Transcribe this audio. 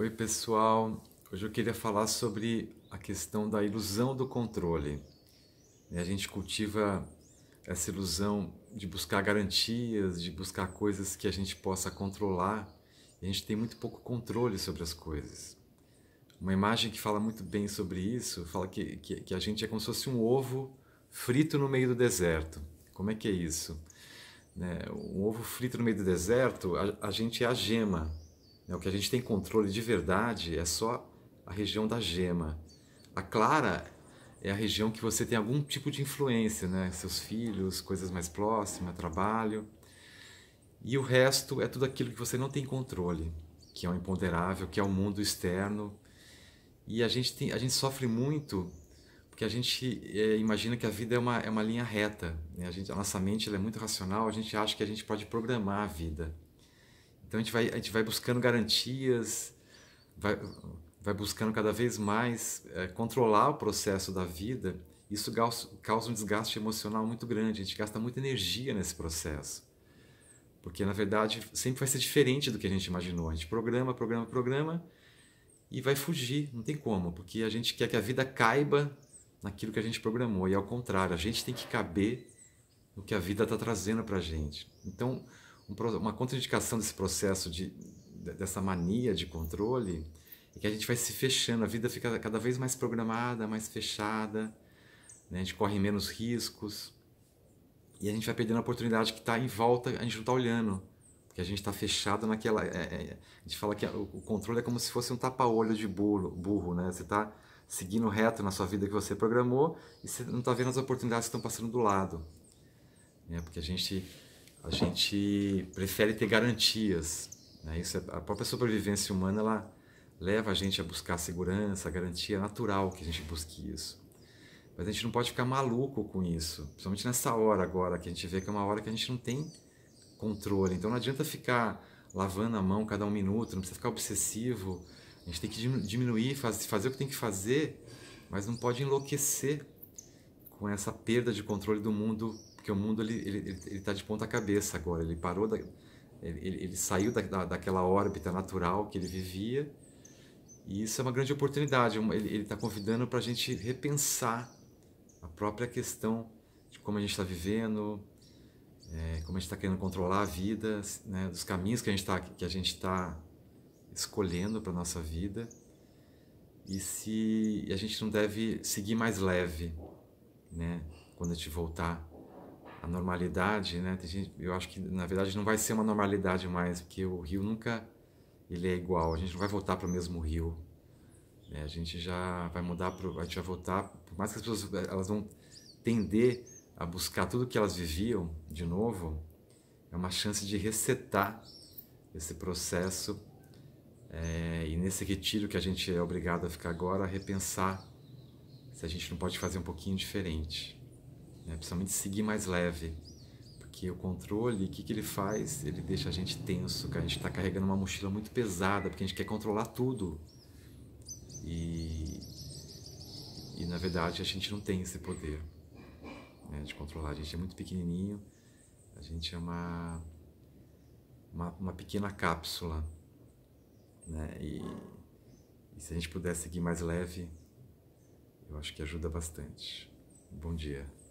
Oi, pessoal. Hoje eu queria falar sobre a questão da ilusão do controle. A gente cultiva essa ilusão de buscar garantias, de buscar coisas que a gente possa controlar. E a gente tem muito pouco controle sobre as coisas. Uma imagem que fala muito bem sobre isso fala que, que, que a gente é como se fosse um ovo frito no meio do deserto. Como é que é isso? Né? Um ovo frito no meio do deserto, a, a gente é a gema né, o que a gente tem controle de verdade é só a região da gema. A clara é a região que você tem algum tipo de influência, né? Seus filhos, coisas mais próximas, trabalho. E o resto é tudo aquilo que você não tem controle, que é o imponderável, que é o mundo externo. E a gente, tem, a gente sofre muito porque a gente é, imagina que a vida é uma, é uma linha reta. Né? A, gente, a nossa mente é muito racional, a gente acha que a gente pode programar a vida. Então a gente vai, a gente vai buscando garantias, vai, vai buscando cada vez mais é, controlar o processo da vida. Isso causa um desgaste emocional muito grande. A gente gasta muita energia nesse processo. Porque, na verdade, sempre vai ser diferente do que a gente imaginou. A gente programa, programa, programa e vai fugir. Não tem como, porque a gente quer que a vida caiba naquilo que a gente programou. E, ao contrário, a gente tem que caber no que a vida está trazendo para a gente. Então, uma contraindicação desse processo, de, dessa mania de controle, é que a gente vai se fechando, a vida fica cada vez mais programada, mais fechada, né? a gente corre menos riscos e a gente vai perdendo a oportunidade que está em volta, a gente não está olhando, porque a gente está fechado naquela. É, é, é, a gente fala que o controle é como se fosse um tapa-olho de burro, burro, né? Você está seguindo reto na sua vida que você programou e você não está vendo as oportunidades que estão passando do lado. Né? Porque a gente a gente prefere ter garantias. Né? Isso é, a própria sobrevivência humana ela leva a gente a buscar segurança, a garantia é natural que a gente busque isso. Mas a gente não pode ficar maluco com isso, principalmente nessa hora agora que a gente vê que é uma hora que a gente não tem controle. Então não adianta ficar lavando a mão cada um minuto, não precisa ficar obsessivo. A gente tem que diminuir, fazer o que tem que fazer, mas não pode enlouquecer com essa perda de controle do mundo porque o mundo ele ele está de ponta cabeça agora. Ele parou da, ele, ele saiu da, da, daquela órbita natural que ele vivia e isso é uma grande oportunidade. Ele está convidando para a gente repensar a própria questão de como a gente está vivendo, é, como a gente está querendo controlar a vida, né, dos caminhos que a gente está que a gente está escolhendo para nossa vida e se a gente não deve seguir mais leve, né, quando a gente voltar normalidade, né? Gente, eu acho que na verdade não vai ser uma normalidade mais, porque o rio nunca ele é igual. A gente não vai voltar para o mesmo rio. Né? A gente já vai mudar, pro, a gente vai voltar. Por mais que as pessoas eh, elas vão tender a buscar tudo que elas viviam de novo, é uma chance de resetar esse processo. É, e nesse retiro que a gente é obrigado a ficar agora, a repensar se a gente não pode fazer um pouquinho diferente né? principalmente seguir mais leve, porque o controle, o que, que ele faz? Ele deixa a gente tenso, que a gente está carregando uma mochila muito pesada, porque a gente quer controlar tudo. E, e na verdade a gente não tem esse poder né, de controlar, a gente é muito pequenininho, a gente é uma, uma, uma pequena cápsula. Né? E, e se a gente puder seguir mais leve, eu acho que ajuda bastante. Bom dia.